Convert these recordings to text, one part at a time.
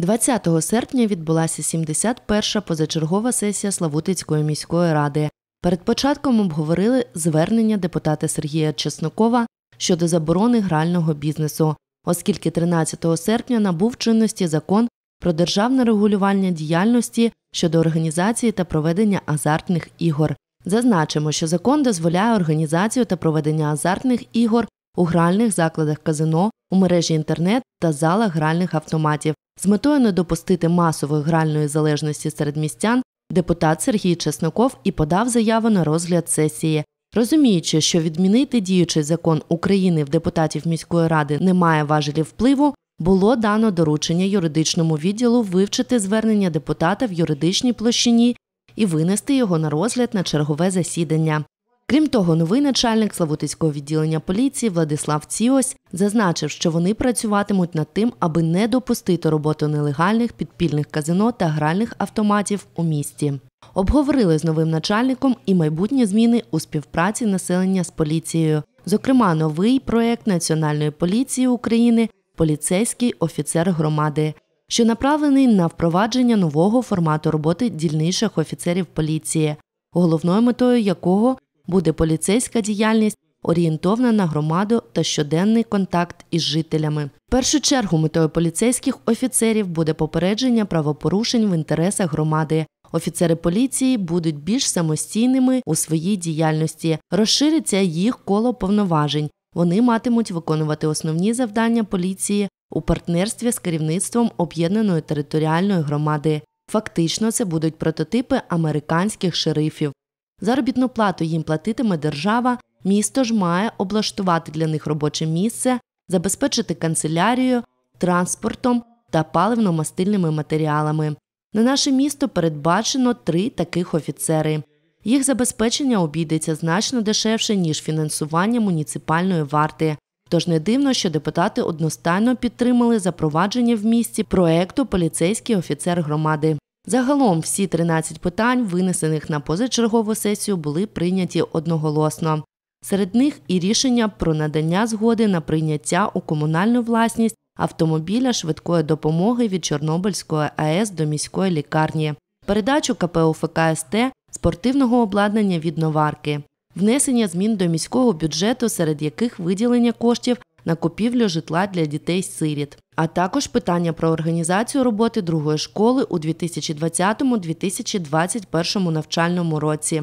20 серпня відбулася 71-ша позачергова сесія Славутицької міської ради. Перед початком обговорили звернення депутата Сергія Чеснокова щодо заборони грального бізнесу, оскільки 13 серпня набув чинності закон про державне регулювання діяльності щодо організації та проведення азартних ігор. Зазначимо, що закон дозволяє організацію та проведення азартних ігор у гральних закладах казино у мережі інтернет та залах гральних автоматів. З метою не допустити масової гральної залежності серед містян депутат Сергій Чесноков і подав заяву на розгляд сесії. Розуміючи, що відмінити діючий закон України в депутатів міської ради немає важелів впливу, було дано доручення юридичному відділу вивчити звернення депутата в юридичній площині і винести його на розгляд на чергове засідання. Крім того, новий начальник Славутицького відділення поліції Владислав Ціось зазначив, що вони працюватимуть над тим, аби не допустити роботу нелегальних підпільних казино та гральних автоматів у місті. Обговорили з новим начальником і майбутні зміни у співпраці населення з поліцією, зокрема, новий проект Національної поліції України Поліцейський офіцер громади, що направлений на впровадження нового формату роботи дільничних офіцерів поліції, головною метою якого буде поліцейська діяльність. Орієнтовна на громаду та щоденний контакт із жителями. В першу чергу метою поліцейських офіцерів буде попередження правопорушень в інтересах громади. Офіцери поліції будуть більш самостійними у своїй діяльності, розшириться їх коло повноважень. Вони матимуть виконувати основні завдання поліції у партнерстві з керівництвом об'єднаної територіальної громади. Фактично, це будуть прототипи американських шерифів. Заробітну плату їм платитиме держава. Місто ж має облаштувати для них робоче місце, забезпечити канцелярію, транспортом та паливно-мастильними матеріалами. На наше місто передбачено три таких офіцери. Їх забезпечення обійдеться значно дешевше, ніж фінансування муніципальної варти. Тож не дивно, що депутати одностайно підтримали запровадження в місті проекту Поліцейський офіцер громади. Загалом всі 13 питань, винесених на позачергову сесію, були прийняті одноголосно. Серед них і рішення про надання згоди на прийняття у комунальну власність автомобіля швидкої допомоги від Чорнобильської АЕС до міської лікарні, передачу КП УФК-СТ спортивного обладнання від новарки, внесення змін до міського бюджету, серед яких виділення коштів на купівлю житла для дітей-сиріт а також питання про організацію роботи другої школи у 2020-2021 навчальному році.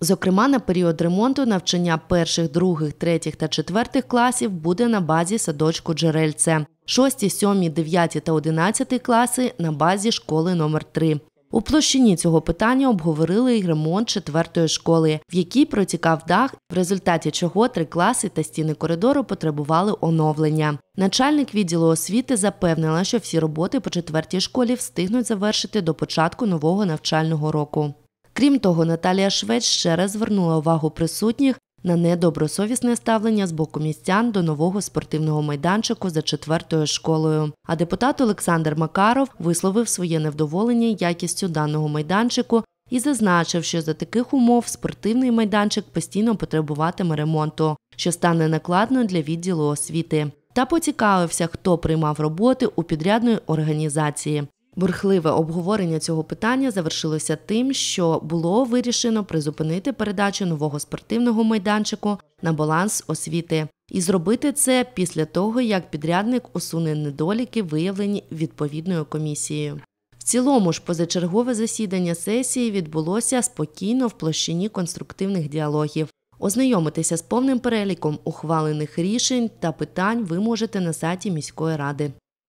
Зокрема, на період ремонту навчання перших, других, третіх та четвертих класів буде на базі садочку Джерельце, шості, сьомі, дев'яті та одинадцятий класи на базі школи номер 3 у площині цього питання обговорили й ремонт четвертої школи, в якій протікав дах, в результаті чого три класи та стіни коридору потребували оновлення. Начальник відділу освіти запевнила, що всі роботи по четвертій школі встигнуть завершити до початку нового навчального року. Крім того, Наталія Швець ще раз звернула увагу присутніх на недобросовісне ставлення з боку містян до нового спортивного майданчику за четвертою школою. А депутат Олександр Макаров висловив своє невдоволення якістю даного майданчику. І зазначив, що за таких умов спортивний майданчик постійно потребуватиме ремонту, що стане накладно для відділу освіти, та поцікавився, хто приймав роботи у підрядної організації. Бурхливе обговорення цього питання завершилося тим, що було вирішено призупинити передачу нового спортивного майданчику на баланс освіти і зробити це після того, як підрядник усуне недоліки, виявлені відповідною комісією. В цілому ж позачергове засідання сесії відбулося спокійно в площині конструктивних діалогів. Ознайомитися з повним переліком ухвалених рішень та питань ви можете на сайті міської ради.